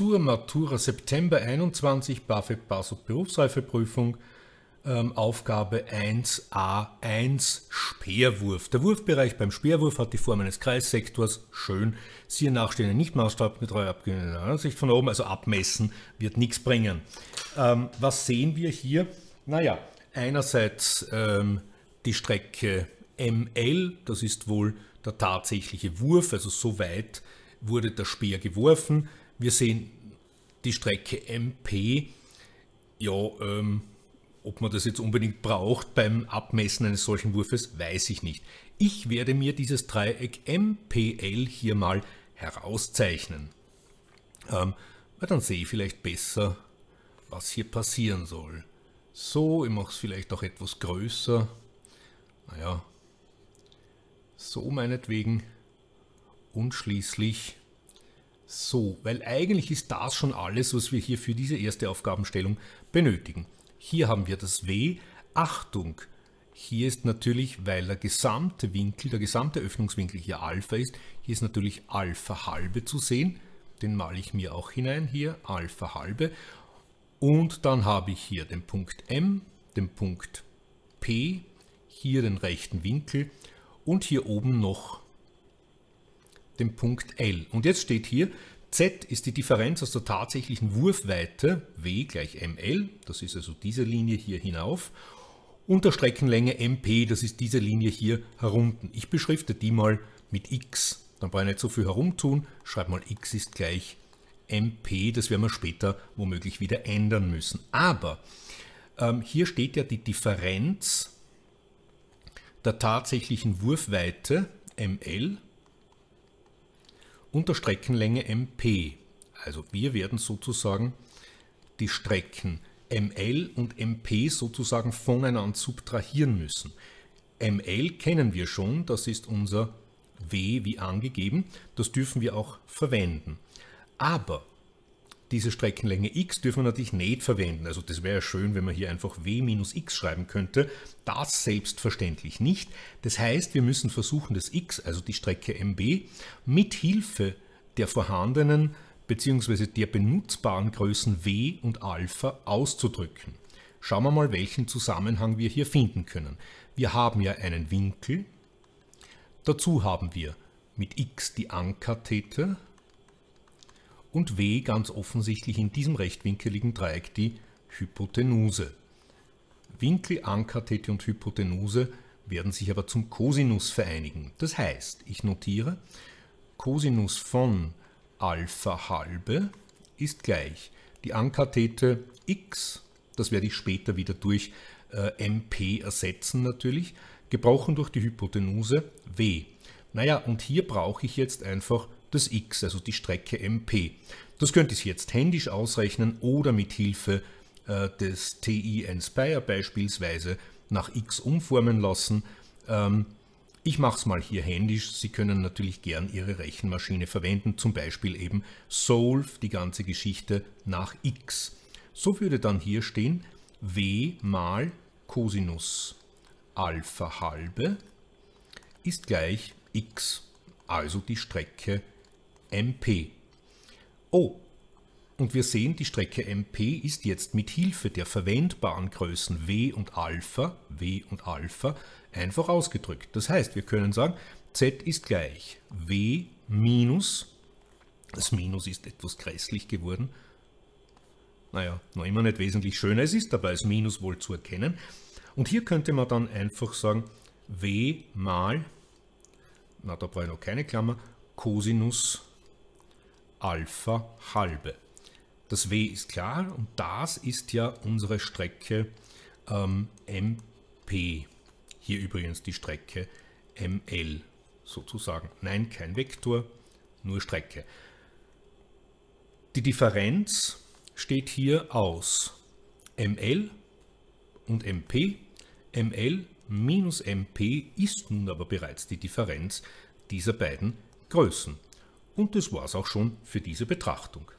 zur Matura September 21 BAföG BASUB Berufsreifeprüfung ähm, Aufgabe 1a1 Speerwurf. Der Wurfbereich beim Speerwurf hat die Form eines Kreissektors. Schön. Siehe nachstehende Nichtmaßstabgetreu abgegebene Ansicht von oben, also abmessen wird nichts bringen. Ähm, was sehen wir hier? Naja, einerseits ähm, die Strecke ML, das ist wohl der tatsächliche Wurf, also so weit wurde der Speer geworfen. Wir sehen die Strecke MP. Ja, ähm, ob man das jetzt unbedingt braucht beim Abmessen eines solchen Wurfes, weiß ich nicht. Ich werde mir dieses Dreieck MPL hier mal herauszeichnen. Ähm, dann sehe ich vielleicht besser, was hier passieren soll. So, ich mache es vielleicht auch etwas größer. Naja, so meinetwegen. Und schließlich so, weil eigentlich ist das schon alles, was wir hier für diese erste Aufgabenstellung benötigen. Hier haben wir das W. Achtung! Hier ist natürlich, weil der gesamte Winkel, der gesamte Öffnungswinkel hier Alpha ist, hier ist natürlich Alpha halbe zu sehen. Den male ich mir auch hinein, hier Alpha halbe. Und dann habe ich hier den Punkt M, den Punkt P, hier den rechten Winkel und hier oben noch dem Punkt L. Und jetzt steht hier, z ist die Differenz aus der tatsächlichen Wurfweite, w gleich ml, das ist also diese Linie hier hinauf, und der Streckenlänge mp, das ist diese Linie hier herunten. Ich beschrifte die mal mit x, dann brauche ich nicht so viel herumtun, schreibe mal x ist gleich mp, das werden wir später womöglich wieder ändern müssen. Aber ähm, hier steht ja die Differenz der tatsächlichen Wurfweite ml unter Streckenlänge mp. Also wir werden sozusagen die Strecken ml und mp sozusagen voneinander subtrahieren müssen. ml kennen wir schon, das ist unser w wie angegeben, das dürfen wir auch verwenden. Aber diese Streckenlänge x dürfen wir natürlich nicht verwenden. Also das wäre ja schön, wenn man hier einfach w minus x schreiben könnte. Das selbstverständlich nicht. Das heißt, wir müssen versuchen, das x, also die Strecke mb, mit Hilfe der vorhandenen bzw. der benutzbaren Größen w und alpha auszudrücken. Schauen wir mal, welchen Zusammenhang wir hier finden können. Wir haben ja einen Winkel. Dazu haben wir mit x die Ankathete, und W ganz offensichtlich in diesem rechtwinkeligen Dreieck die Hypotenuse. Winkel, Ankathete und Hypotenuse werden sich aber zum Cosinus vereinigen. Das heißt, ich notiere, Cosinus von Alpha halbe ist gleich die Ankathete x, das werde ich später wieder durch äh, mp ersetzen natürlich, gebrochen durch die Hypotenuse w. Naja, und hier brauche ich jetzt einfach das x, also die Strecke mp. Das könnte ich jetzt händisch ausrechnen oder mit Hilfe äh, des TI Inspire beispielsweise nach x umformen lassen. Ähm, ich mache es mal hier händisch. Sie können natürlich gern Ihre Rechenmaschine verwenden, zum Beispiel eben solve die ganze Geschichte nach x. So würde dann hier stehen w mal Cosinus Alpha halbe ist gleich x, also die Strecke MP. Oh, und wir sehen, die Strecke MP ist jetzt mit Hilfe der verwendbaren Größen W und Alpha, W und Alpha, einfach ausgedrückt. Das heißt, wir können sagen, Z ist gleich W minus, das Minus ist etwas grässlich geworden, naja, noch immer nicht wesentlich schöner es ist, dabei, das Minus wohl zu erkennen. Und hier könnte man dann einfach sagen, W mal, na da brauche ich noch keine Klammer, Cosinus Alpha halbe. Das W ist klar und das ist ja unsere Strecke ähm, MP. Hier übrigens die Strecke ML sozusagen. Nein, kein Vektor, nur Strecke. Die Differenz steht hier aus ML und MP. ML minus MP ist nun aber bereits die Differenz dieser beiden Größen. Und das war's auch schon für diese Betrachtung.